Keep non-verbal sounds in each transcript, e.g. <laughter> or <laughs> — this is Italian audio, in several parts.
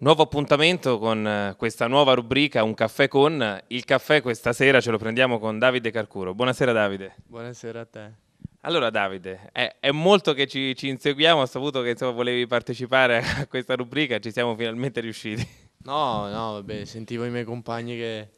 Nuovo appuntamento con eh, questa nuova rubrica Un caffè con. Il caffè questa sera ce lo prendiamo con Davide Carcuro. Buonasera Davide. Buonasera a te. Allora Davide, è, è molto che ci, ci, inseguiamo, ho saputo che insomma, volevi partecipare a <laughs> questa rubrica, ci siamo finalmente riusciti. No, no, vabbè, sentivo i miei compagni che,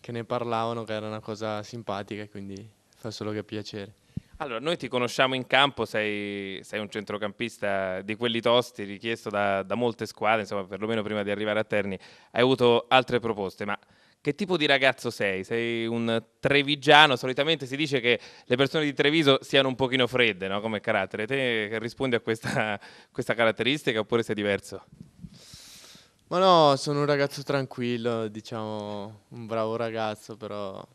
che ne parlavano, che era una cosa simpatica, quindi fa solo che piacere. Allora, noi ti conosciamo in campo, sei, sei un centrocampista di quelli tosti, richiesto da, da, molte squadre, insomma, perlomeno prima di arrivare a Terni. Hai avuto altre proposte, ma che tipo di ragazzo sei? Sei un trevigiano? Solitamente si dice che le persone di Treviso siano un pochino fredde, no? Come carattere. Te rispondi a questa, <laughs> questa caratteristica oppure sei diverso? Ma no, sono un ragazzo tranquillo, diciamo, un bravo ragazzo, però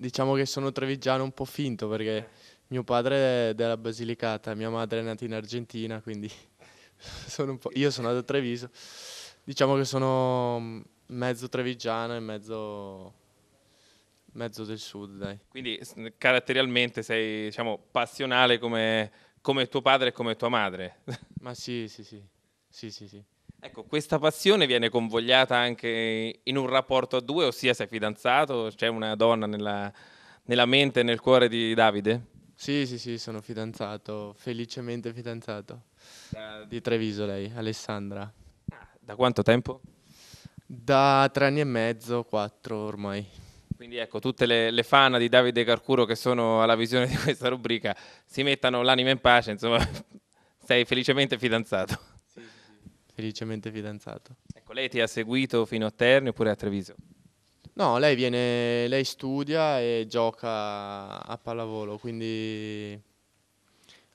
diciamo che sono trevigiano un po' finto perché eh. mio padre è della Basilicata, mia madre è nata in Argentina, quindi <laughs> sono io sono da Treviso. Diciamo che sono mezzo trevigiano e mezzo mezzo del sud, dai. Quindi caratterialmente sei, diciamo, passionale come, come tuo padre e come tua madre. Ma sì, sì, sì. Sì, sì, sì. Ecco, questa passione viene convogliata anche in un rapporto a due, ossia sei fidanzato, c'è una donna nella, nella mente e nel cuore di Davide? Sì, sì, sì, sono fidanzato, felicemente fidanzato. Da... Di Treviso lei, Alessandra. Da quanto tempo? Da tre anni e mezzo, quattro ormai. Quindi ecco, tutte le, le fan di Davide Carcuro che sono alla visione di questa rubrica si mettano l'anima in pace, insomma, <laughs> sei felicemente fidanzato felicemente fidanzato. Ecco, lei ti ha seguito fino a Terni oppure a Treviso? No, lei, viene, lei studia e gioca a pallavolo, quindi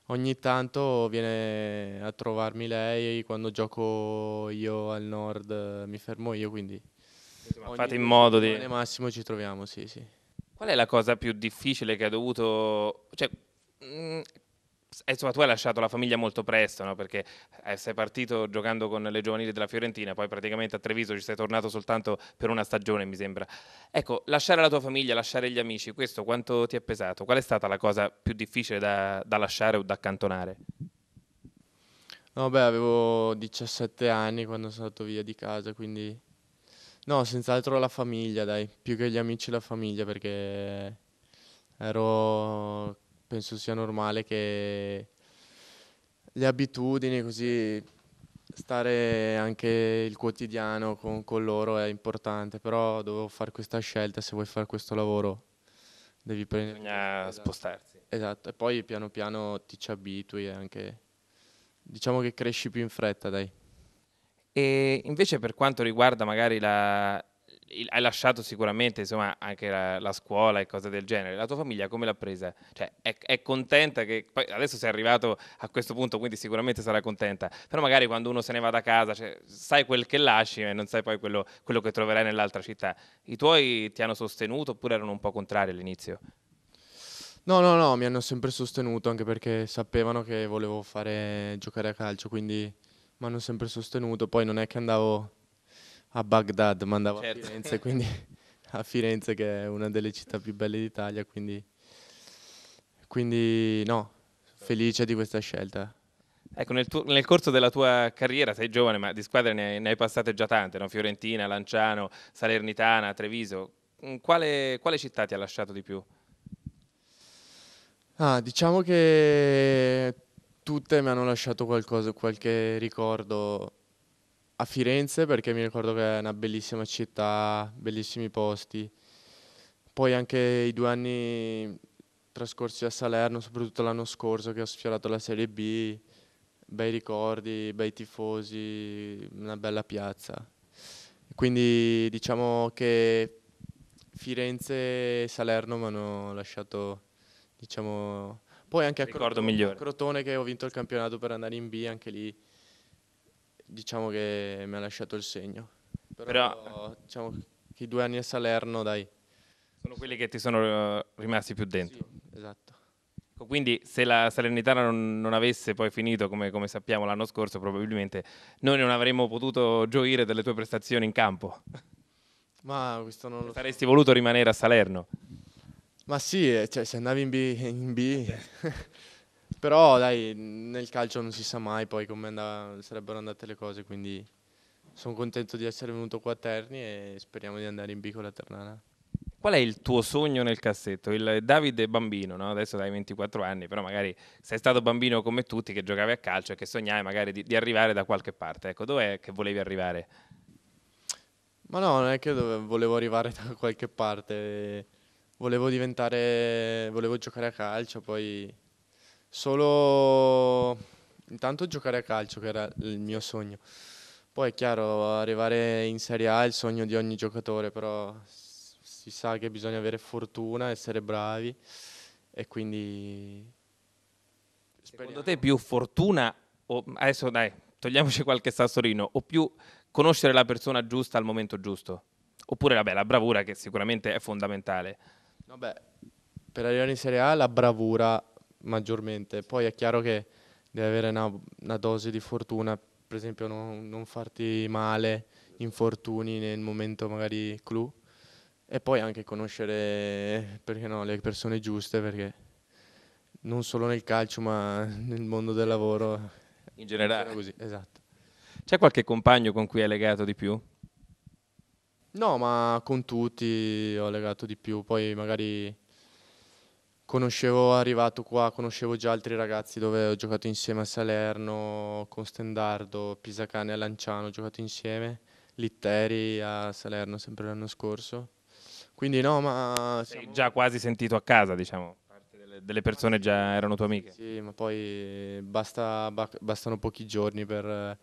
ogni tanto viene a trovarmi lei quando gioco io al nord, eh, mi fermo io, quindi Insomma, fate in modo di... massimo ci troviamo, sì, sì. Qual è la cosa più difficile che ha dovuto... Cioè, mm, e insomma, tu hai lasciato la famiglia molto presto, no? perché eh, sei partito giocando con le giovanili della Fiorentina, poi praticamente a Treviso ci sei tornato soltanto per una stagione, mi sembra. Ecco, lasciare la tua famiglia, lasciare gli amici, questo quanto ti è pesato? Qual è stata la cosa più difficile da, da lasciare o da accantonare? No, beh, avevo 17 anni quando sono andato via di casa, quindi... No, senz'altro la famiglia, dai, più che gli amici la famiglia, perché ero penso sia normale che le abitudini, così stare anche il quotidiano con, con loro è importante, però dovevo fare questa scelta, se vuoi fare questo lavoro devi prendere... Bisogna esatto. spostarsi. Esatto, e poi piano piano ti ci abitui e anche... Diciamo che cresci più in fretta, dai. E invece per quanto riguarda magari la, hai lasciato sicuramente insomma, anche la, la, scuola e cose del genere. La tua famiglia come l'ha presa? Cioè, è, è, contenta che adesso sei arrivato a questo punto, quindi sicuramente sarà contenta. Però magari quando uno se ne va da casa, cioè, sai quel che lasci e non sai poi quello, quello che troverai nell'altra città. I tuoi ti hanno sostenuto oppure erano un po' contrari all'inizio? No, no, no, mi hanno sempre sostenuto anche perché sapevano che volevo fare giocare a calcio, quindi mi hanno sempre sostenuto. Poi non è che andavo a Baghdad, ma andavo certo. a Firenze, quindi <laughs> a Firenze che è una delle città più belle d'Italia, quindi, quindi no, felice di questa scelta. Ecco, nel, tuo, nel, corso della tua carriera, sei giovane, ma di squadre ne, ne hai passate già tante, no? Fiorentina, Lanciano, Salernitana, Treviso. Mm, quale, quale, città ti ha lasciato di più? Ah, diciamo che tutte mi hanno lasciato qualcosa, qualche ricordo a Firenze perché mi ricordo che è una bellissima città, bellissimi posti. Poi anche i due anni trascorsi a Salerno, soprattutto l'anno scorso che ho sfiorato la Serie B, bei ricordi, bei tifosi, una bella piazza. Quindi diciamo che Firenze e Salerno mi hanno lasciato, diciamo... Poi anche a Crotone, Crotone che ho vinto il campionato per andare in B, anche lì diciamo che mi ha lasciato il segno. Però, Però diciamo che i due anni a Salerno, dai. Sono quelli che ti sono eh, rimasti più dentro. Sì, esatto. Ecco, quindi se la Salernitana non, non avesse poi finito come, come sappiamo l'anno scorso, probabilmente noi non avremmo potuto gioire delle tue prestazioni in campo. <laughs> Ma questo non lo Saresti so. voluto rimanere a Salerno? Ma sì, eh, cioè, se andavi in B, in B eh, <laughs> Però dai, nel calcio non si sa mai poi come andava, sarebbero andate le cose, quindi sono contento di essere venuto qua a Terni e speriamo di andare in B la Ternana. Qual è il tuo sogno nel cassetto? Il Davide bambino, no? adesso hai 24 anni, però magari sei stato bambino come tutti che giocavi a calcio e che sognavi magari di, di arrivare da qualche parte. Ecco, dov'è che volevi arrivare? Ma no, non è che volevo arrivare <laughs> da qualche parte, volevo diventare, volevo giocare a calcio, poi Solo intanto giocare a calcio, che era il mio sogno. Poi è chiaro, arrivare in Serie A è il sogno di ogni giocatore, però si sa che bisogna avere fortuna, essere bravi e quindi... Speriamo. Secondo te più fortuna, o, adesso dai, togliamoci qualche sassolino, o più conoscere la persona giusta al momento giusto? Oppure vabbè, la bravura che sicuramente è fondamentale. Vabbè, per arrivare in Serie A la bravura maggiormente. Poi è chiaro che devi avere una, una dose di fortuna, per esempio non, non, farti male, infortuni nel momento magari clou e poi anche conoscere no, le persone giuste perché non solo nel calcio ma nel mondo del lavoro in generale così, esatto. C'è qualche compagno con cui hai legato di più? No, ma con tutti ho legato di più, poi magari conoscevo arrivato qua, conoscevo già altri ragazzi dove ho giocato insieme a Salerno, con Stendardo, Pisacane a Lanciano, ho giocato insieme, Litteri a Salerno sempre l'anno scorso. Quindi no, ma... Siamo... Sei già quasi sentito a casa, diciamo delle persone già erano tue amiche. Sì, ma poi basta, bastano pochi giorni per,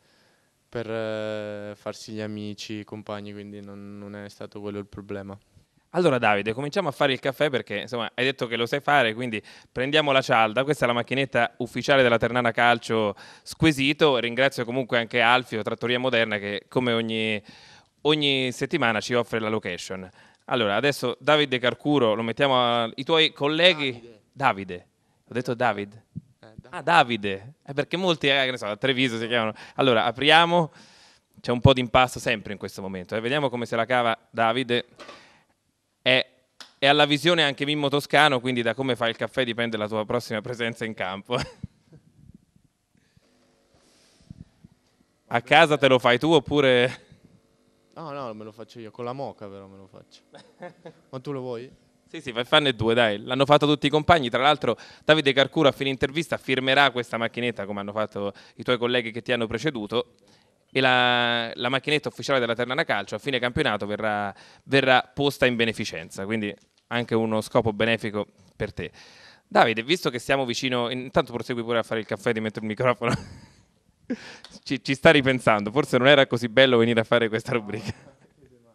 per eh, farsi gli amici, i compagni, quindi non, non, è stato quello il problema. Allora Davide, cominciamo a fare il caffè perché insomma hai detto che lo sai fare, quindi prendiamo la cialda, questa è la macchinetta ufficiale della Ternana Calcio Squisito, ringrazio comunque anche Alfio, Trattoria Moderna che come ogni, ogni settimana ci offre la location. Allora adesso Davide Carcuro, lo mettiamo ai tuoi colleghi... Davide. Davide. Ho detto eh, eh, Davide. Ah Davide, è eh, perché molti, eh, ne so, a Treviso si chiamano. Allora apriamo, c'è un po' di impasto sempre in questo momento, eh. vediamo come se la cava Davide è e alla visione anche Mimmo Toscano, quindi da come fai il caffè dipende la tua prossima presenza in campo. A casa te lo fai tu oppure... No, no, me lo faccio io, con la moca però me lo faccio. <laughs> Ma tu lo vuoi? Sì, sì, vai fanne due, dai. L'hanno fatto tutti i compagni. Tra l'altro, Davide Carcuro a fine intervista firmerà questa macchinetta come hanno fatto i tuoi colleghi che ti hanno preceduto e la, la, macchinetta ufficiale della Ternana Calcio a fine campionato verrà, verrà posta in beneficenza, quindi anche uno scopo benefico per te. Davide, visto che siamo vicino, intanto prosegui pure a fare il caffè di ti il microfono. <laughs> ci, ci, sta ripensando, forse non era così bello venire a fare questa rubrica.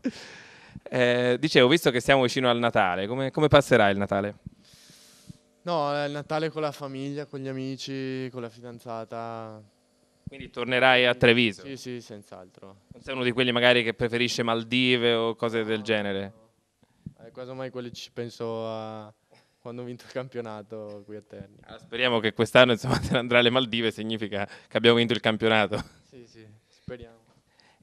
<laughs> Eh, dicevo, visto che siamo vicino al Natale, come, come passerà il Natale? No, eh, il Natale con la famiglia, con gli amici, con la fidanzata, quindi tornerai a Treviso? Sì, sì, senz'altro. Non sei uno di quelli magari che preferisce Maldive o cose del genere? Eh, quasi quelli ci penso a quando ho vinto il campionato qui a Terni. Allora, ah, speriamo che quest'anno insomma ne <laughs> andrà alle Maldive, significa che abbiamo vinto il campionato. Sì, sì, speriamo.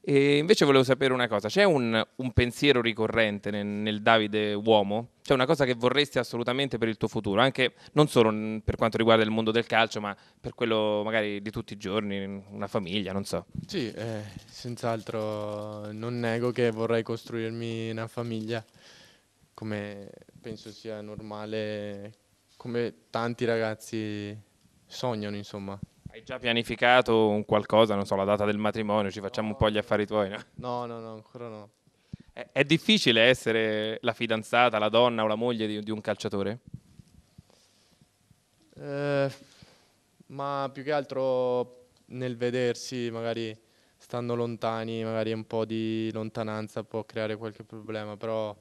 E invece volevo sapere una cosa, c'è un, un pensiero ricorrente nel, nel, Davide uomo? C'è una cosa che vorresti assolutamente per il tuo futuro, anche non solo per quanto riguarda il mondo del calcio, ma per quello magari di tutti i giorni, una famiglia, non so. Sì, eh, senz'altro non nego che vorrei costruirmi una famiglia, come penso sia normale, come tanti ragazzi sognano, insomma. Hai già pianificato un qualcosa, non so, la data del matrimonio, ci facciamo no. un po' gli affari tuoi, no? No, no, no, ancora no. È, è difficile essere la fidanzata, la donna o la moglie di, di un calciatore? Eh, ma più che altro nel vedersi, magari stando lontani, magari un po' di lontananza può creare qualche problema, però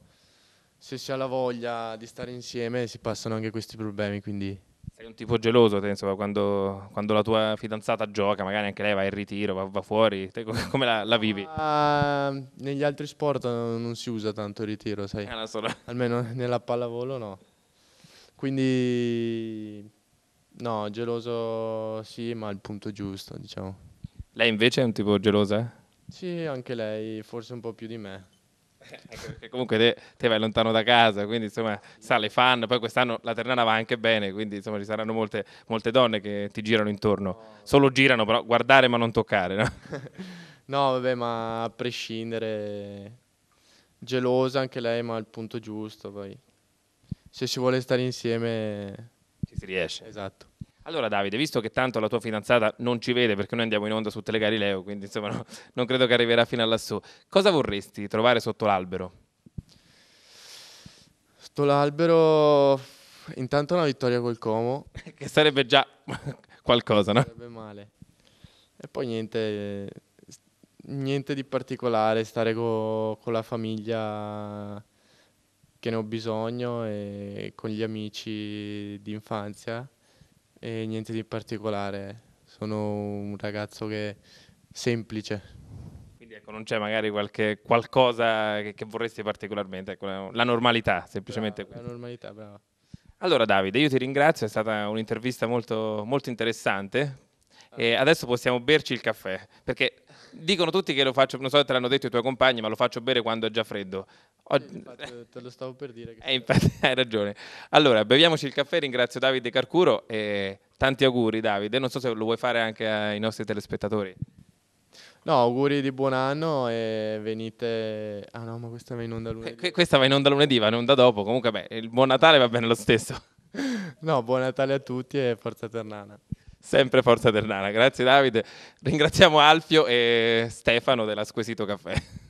se si ha la voglia di stare insieme si passano anche questi problemi, quindi sei un tipo geloso, te, insomma, quando, quando, la tua fidanzata gioca, magari anche lei va in ritiro, va, va fuori, te <laughs> come la, la vivi? Uh, negli altri sport non si usa tanto il ritiro, sai? Eh, Almeno nella pallavolo no. Quindi no, geloso sì, ma al punto giusto, diciamo. Lei invece è un tipo gelosa? Eh? Sì, anche lei, forse un po' più di me. <laughs> Ecco, perché comunque te, te, vai lontano da casa, quindi insomma sale fan, poi quest'anno la Ternana va anche bene, quindi insomma ci saranno molte, molte donne che ti girano intorno, solo girano però guardare ma non toccare. No, <laughs> no vabbè ma a prescindere, gelosa anche lei ma al punto giusto poi, se si vuole stare insieme ci si riesce. Esatto. Allora Davide, visto che tanto la tua fidanzata non ci vede perché noi andiamo in onda su Telegarileo, quindi insomma no, non credo che arriverà fino a lassù, cosa vorresti trovare sotto l'albero? Sotto l'albero intanto una vittoria col Como. <laughs> che sarebbe già <laughs> qualcosa, no? Sarebbe male. E poi niente, niente di particolare, stare co- con la famiglia che ne ho bisogno e con gli amici d'infanzia e niente di particolare, sono un ragazzo che semplice. Quindi ecco, non c'è magari qualche, qualcosa che, che vorresti particolarmente, ecco, la normalità, semplicemente. Brava, la normalità, brava. Allora Davide, io ti ringrazio, è stata un'intervista molto, molto interessante, ah. e adesso possiamo berci il caffè, perché Dicono tutti che lo faccio, non so se te l'hanno detto i tuoi compagni, ma lo faccio bere quando è già freddo. Ho... Eh, infatti, eh, te lo stavo per dire. <laughs> Eh, infatti, <laughs> hai ragione. Allora, beviamoci il caffè, ringrazio Davide Carcuro e tanti auguri Davide. Non so se lo vuoi fare anche ai nostri telespettatori. No, auguri di buon anno e venite... Ah no, ma questa va in onda lunedì. questa va in onda lunedì, va in onda dopo. Comunque, beh, il buon Natale va bene lo stesso. <laughs> no, buon Natale a tutti e forza Ternana. Sempre Forza Ternana. Grazie Davide. Ringraziamo Alfio e Stefano della Squisito Caffè.